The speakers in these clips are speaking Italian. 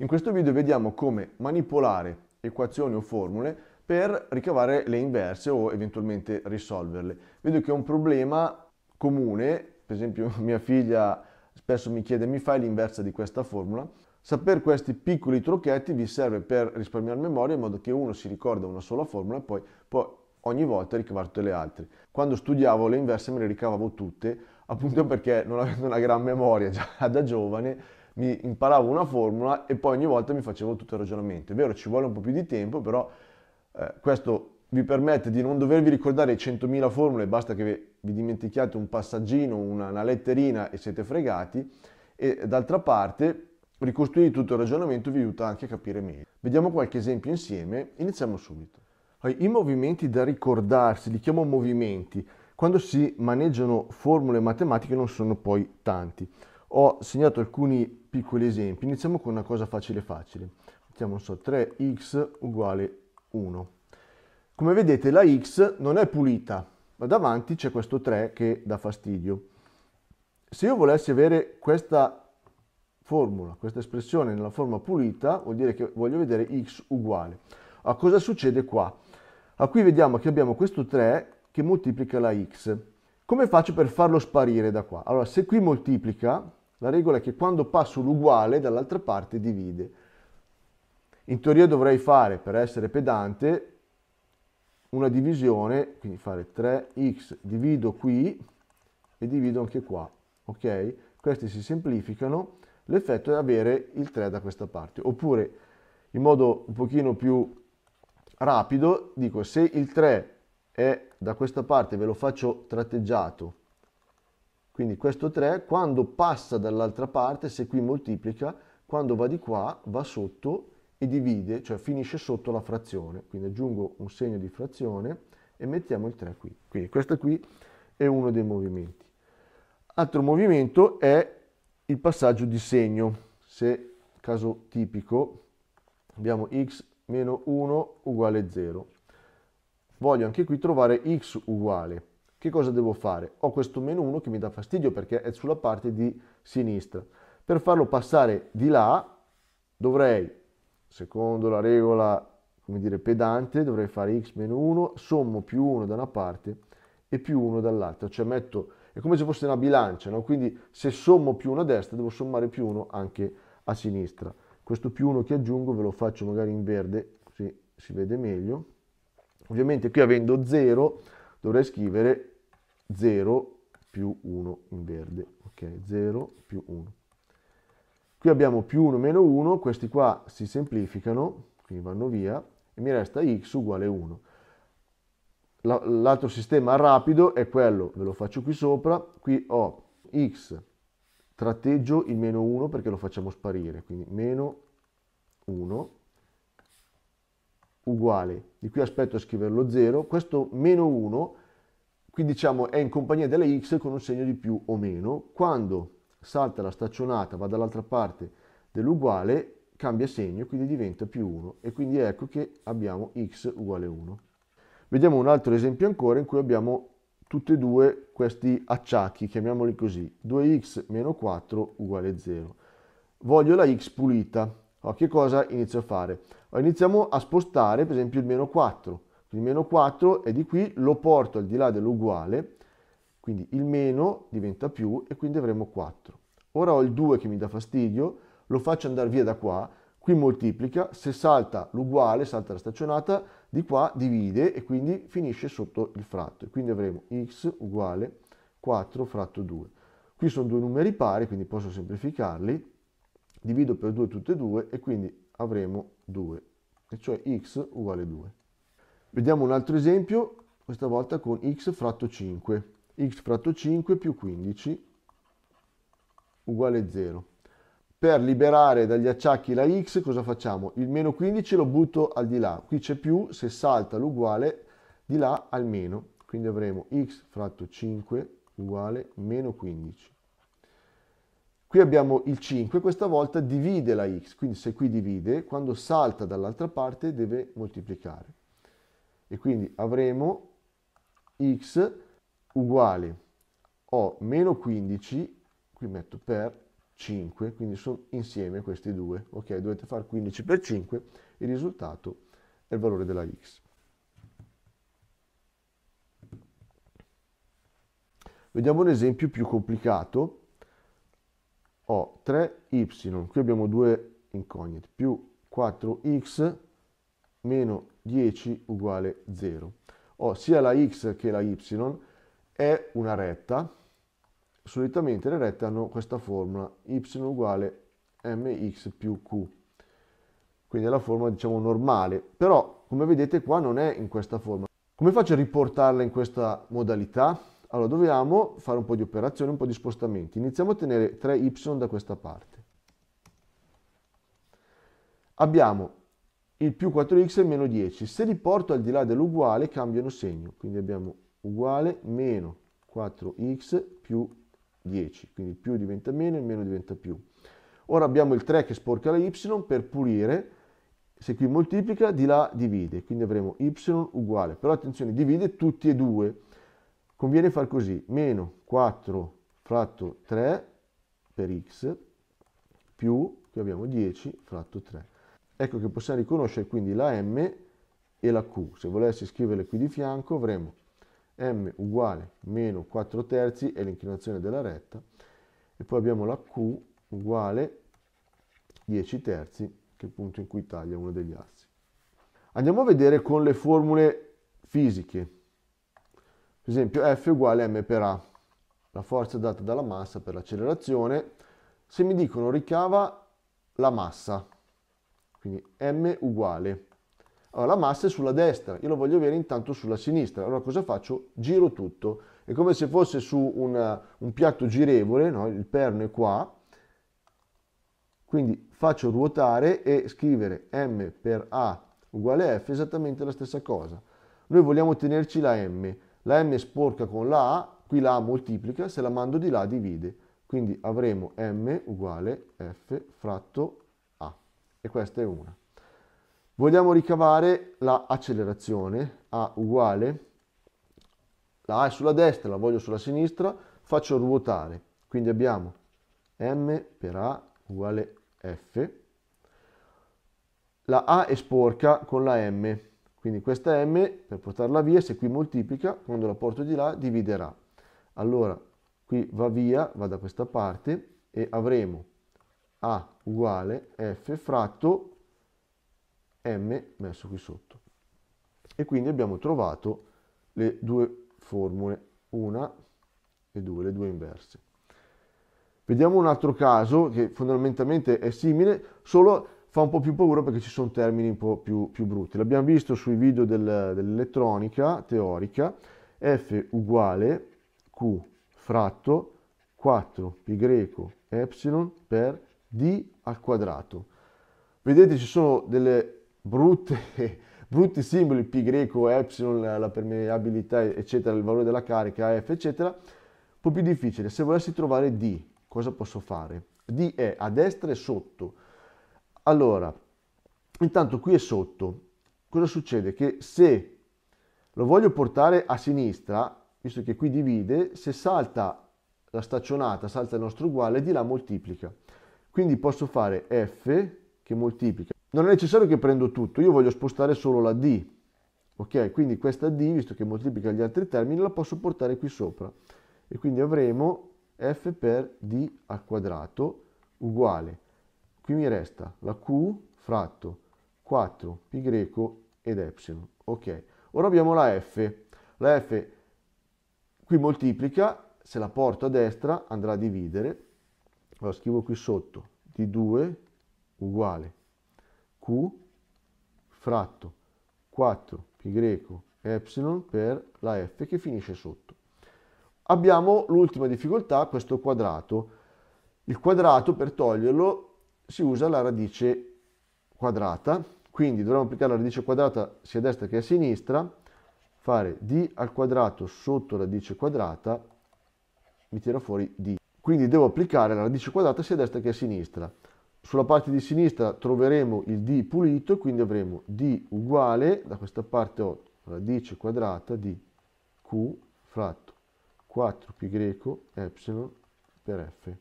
In questo video vediamo come manipolare equazioni o formule per ricavare le inverse o eventualmente risolverle. Vedo che è un problema comune, per esempio mia figlia spesso mi chiede mi fai l'inversa di questa formula. Sapere questi piccoli trucchetti vi serve per risparmiare memoria in modo che uno si ricorda una sola formula e poi può ogni volta ricavare tutte le altre. Quando studiavo le inverse me le ricavavo tutte, appunto perché non avendo una gran memoria già da giovane mi imparavo una formula e poi ogni volta mi facevo tutto il ragionamento. È vero, ci vuole un po' più di tempo, però eh, questo vi permette di non dovervi ricordare 100.000 formule, basta che vi dimentichiate un passaggino, una, una letterina e siete fregati, e d'altra parte ricostruire tutto il ragionamento vi aiuta anche a capire meglio. Vediamo qualche esempio insieme, iniziamo subito. I movimenti da ricordarsi, li chiamo movimenti, quando si maneggiano formule matematiche non sono poi tanti. Ho segnato alcuni piccoli esempi. Iniziamo con una cosa facile facile. Mettiamo, non so, 3x uguale 1. Come vedete la x non è pulita, ma davanti c'è questo 3 che dà fastidio. Se io volessi avere questa formula, questa espressione nella forma pulita, vuol dire che voglio vedere x uguale. A cosa succede qua? A qui vediamo che abbiamo questo 3 che moltiplica la x. Come faccio per farlo sparire da qua? Allora, se qui moltiplica, la regola è che quando passo l'uguale dall'altra parte divide. In teoria dovrei fare, per essere pedante, una divisione, quindi fare 3x divido qui e divido anche qua, ok? Questi si semplificano, l'effetto è avere il 3 da questa parte. Oppure, in modo un pochino più rapido, dico se il 3 è da questa parte, ve lo faccio tratteggiato quindi questo 3 quando passa dall'altra parte, se qui moltiplica, quando va di qua va sotto e divide, cioè finisce sotto la frazione. Quindi aggiungo un segno di frazione e mettiamo il 3 qui. Quindi questo qui è uno dei movimenti. Altro movimento è il passaggio di segno. Se caso tipico abbiamo x meno 1 uguale 0. Voglio anche qui trovare x uguale che cosa devo fare? Ho questo meno 1 che mi dà fastidio perché è sulla parte di sinistra. Per farlo passare di là dovrei, secondo la regola come dire, pedante, dovrei fare x meno 1, sommo più 1 da una parte e più 1 dall'altra, cioè metto, è come se fosse una bilancia, no? quindi se sommo più 1 a destra devo sommare più 1 anche a sinistra. Questo più 1 che aggiungo ve lo faccio magari in verde, così si vede meglio. Ovviamente qui avendo 0 dovrei scrivere 0 più 1 in verde, ok? 0 più 1. Qui abbiamo più 1 meno 1, questi qua si semplificano, quindi vanno via, e mi resta x uguale 1. L'altro sistema rapido è quello, ve lo faccio qui sopra, qui ho x, tratteggio il meno 1 perché lo facciamo sparire, quindi meno 1 uguale, di qui aspetto a scriverlo 0, questo meno 1 qui diciamo è in compagnia della X con un segno di più o meno, quando salta la staccionata, va dall'altra parte dell'uguale, cambia segno, quindi diventa più 1 e quindi ecco che abbiamo x uguale 1. Vediamo un altro esempio ancora in cui abbiamo tutti e due questi acciacchi, chiamiamoli così, 2x meno 4 uguale 0. Voglio la x pulita, allora, oh, che cosa inizio a fare? Allora, oh, iniziamo a spostare per esempio il meno 4, il meno 4 è di qui lo porto al di là dell'uguale, quindi il meno diventa più e quindi avremo 4. Ora ho il 2 che mi dà fastidio, lo faccio andare via da qua, qui moltiplica, se salta l'uguale, salta la staccionata, di qua divide e quindi finisce sotto il fratto. E quindi avremo x uguale 4 fratto 2. Qui sono due numeri pari, quindi posso semplificarli, divido per 2 tutte e due e quindi avremo 2, e cioè x uguale 2. Vediamo un altro esempio, questa volta con x fratto 5. x fratto 5 più 15 uguale 0. Per liberare dagli acciacchi la x cosa facciamo? Il meno 15 lo butto al di là, qui c'è più, se salta l'uguale di là al meno, quindi avremo x fratto 5 uguale meno 15. Qui abbiamo il 5, questa volta divide la x, quindi se qui divide, quando salta dall'altra parte deve moltiplicare e quindi avremo x uguale ho meno 15, qui metto per 5, quindi sono insieme questi due, ok? Dovete fare 15 per 5, il risultato è il valore della x. Vediamo un esempio più complicato. Ho 3y, qui abbiamo due incognite, più 4x meno 10 uguale 0. Ho sia la x che la y è una retta, solitamente le rette hanno questa formula y uguale mx più q, quindi è la formula diciamo normale, però come vedete qua non è in questa forma. Come faccio a riportarla in questa modalità? Allora dobbiamo fare un po' di operazioni, un po' di spostamenti. Iniziamo a tenere 3y da questa parte. Abbiamo il più 4x è meno 10. Se li porto al di là dell'uguale cambiano segno, quindi abbiamo uguale meno 4x più 10, quindi il più diventa meno e il meno diventa più. Ora abbiamo il 3 che sporca la y per pulire, se qui moltiplica di là divide, quindi avremo y uguale, però attenzione divide tutti e due, conviene far così, meno 4 fratto 3 per x più, qui abbiamo 10 fratto 3. Ecco che possiamo riconoscere quindi la M e la Q. Se volessi scriverle qui di fianco avremo M uguale meno 4 terzi è l'inclinazione della retta e poi abbiamo la Q uguale 10 terzi che è il punto in cui taglia uno degli assi. Andiamo a vedere con le formule fisiche. Per esempio F uguale M per A, la forza data dalla massa per l'accelerazione. Se mi dicono ricava la massa, quindi M uguale. Allora la massa è sulla destra, io lo voglio avere intanto sulla sinistra. Allora cosa faccio? Giro tutto. È come se fosse su una, eh, un piatto girevole, no? il perno è qua. Quindi faccio ruotare e scrivere M per A uguale F esattamente la stessa cosa. Noi vogliamo tenerci la M. La M sporca con la A, qui la A moltiplica, se la mando di là divide. Quindi avremo M uguale F fratto e questa è una. Vogliamo ricavare la accelerazione A uguale, la A è sulla destra, la voglio sulla sinistra, faccio ruotare, quindi abbiamo m per A uguale f, la A è sporca con la m, quindi questa m per portarla via, se qui moltiplica, quando la porto di là dividerà. Allora qui va via, va da questa parte e avremo A uguale f fratto m messo qui sotto. E quindi abbiamo trovato le due formule, una e due, le due inverse. Vediamo un altro caso che fondamentalmente è simile, solo fa un po' più paura perché ci sono termini un po' più, più brutti. L'abbiamo visto sui video del, dell'elettronica teorica, f uguale q fratto 4 π epsilon per d al quadrato. Vedete ci sono delle brutte, brutti simboli π, ε, la permeabilità, eccetera, il valore della carica, F, eccetera. Un po' più difficile, se volessi trovare D, cosa posso fare? D è a destra e sotto. Allora, intanto qui è sotto. Cosa succede? Che se lo voglio portare a sinistra, visto che qui divide, se salta la staccionata, salta il nostro uguale, di là moltiplica. Quindi posso fare F che moltiplica. Non è necessario che prendo tutto, io voglio spostare solo la D. Ok, quindi questa D, visto che moltiplica gli altri termini, la posso portare qui sopra. E quindi avremo F per D al quadrato uguale. Qui mi resta la Q fratto 4 pi greco ed epsilon. Ok, ora abbiamo la F. La F qui moltiplica, se la porto a destra andrà a dividere, allora scrivo qui sotto d 2 uguale q fratto 4 pi greco epsilon per la f che finisce sotto. Abbiamo l'ultima difficoltà, questo quadrato. Il quadrato per toglierlo si usa la radice quadrata, quindi dovremmo applicare la radice quadrata sia a destra che a sinistra, fare d al quadrato sotto radice quadrata, mi tira fuori d quindi devo applicare la radice quadrata sia a destra che a sinistra. Sulla parte di sinistra troveremo il d pulito, quindi avremo d uguale, da questa parte ho radice quadrata di q fratto 4π epsilon per f.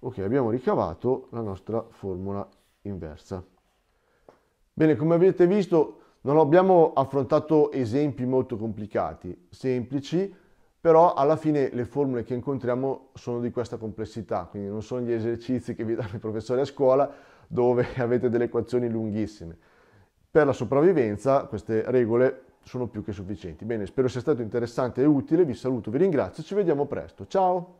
Ok, abbiamo ricavato la nostra formula inversa. Bene, come avete visto non abbiamo affrontato esempi molto complicati, semplici, però alla fine le formule che incontriamo sono di questa complessità, quindi non sono gli esercizi che vi danno i professori a scuola dove avete delle equazioni lunghissime. Per la sopravvivenza queste regole sono più che sufficienti. Bene, spero sia stato interessante e utile, vi saluto, vi ringrazio, ci vediamo presto, ciao!